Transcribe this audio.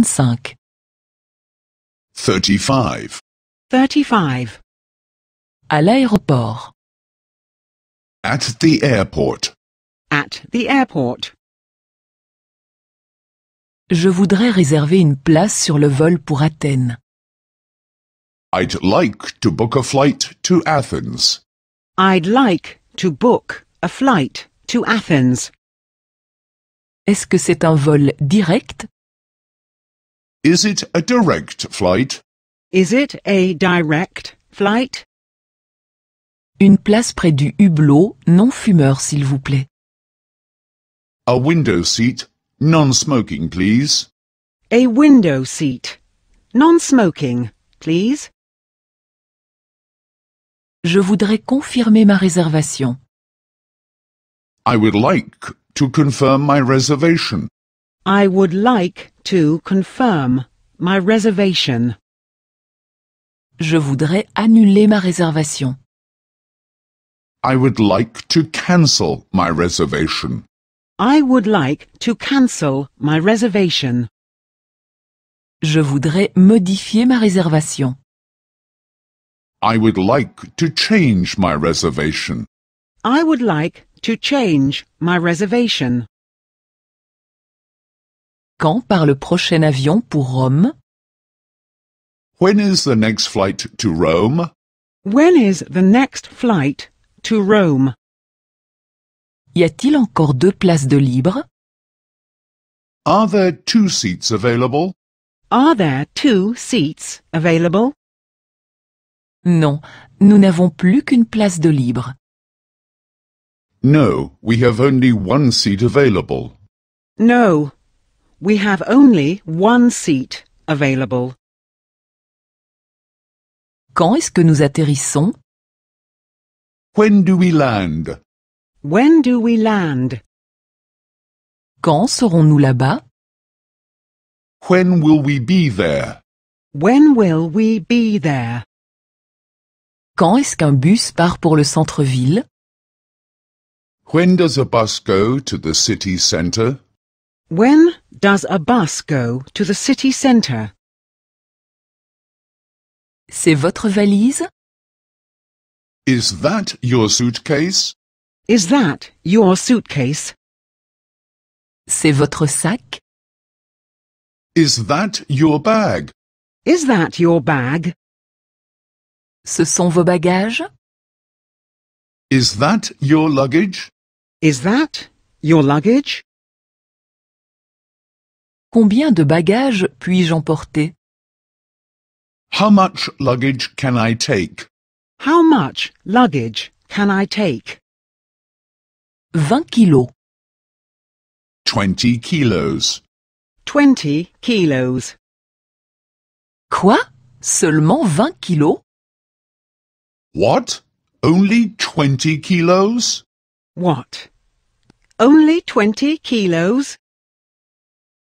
35 35 À l'aéroport At the airport At the airport Je voudrais réserver une place sur le vol pour Athènes. I'd like to book a flight to Athens. I'd like to book a flight to Athens. Est-ce que c'est un vol direct Is it a direct flight? Is it a direct flight? Une place près du hublot non-fumeur, s'il vous plaît. A window seat, non-smoking, please. A window seat, non-smoking, please. Je voudrais confirmer ma réservation. I would like to confirm my reservation. I would like to confirm my reservation. Je voudrais annuler ma réservation. I would like to cancel my reservation. I would like to cancel my reservation. Je voudrais modifier ma réservation. I would like to change my reservation. I would like to change my reservation. Quand le prochain avion pour Rome? When is the next flight to Rome? When is the next flight to Rome? Y a-t-il encore deux places de libre? Are there two seats available? Are there two seats available? Non, nous n'avons plus qu'une place de libre. No, we have only one seat available. No, We have only one seat available. Quand est-ce que nous atterrissons? When do we land? When do we land? Quand serons-nous là-bas? When will we be there? When will we be there? Quand est-ce qu'un bus part pour le centre-ville? When does a bus go to the city center? When does a bus go to the city center? C'est votre valise? Is that your suitcase? Is that your suitcase? C'est votre sac? Is that your bag? Is that your bag? Ce sont vos bagages? Is that your luggage? Is that your luggage? Combien de bagages puis-je emporter? How much luggage can I take? How much luggage can I take? 20 kilos. 20 kilos. 20 kilos. Quoi? Seulement 20 kilos? What? Only 20 kilos? What? Only 20 kilos?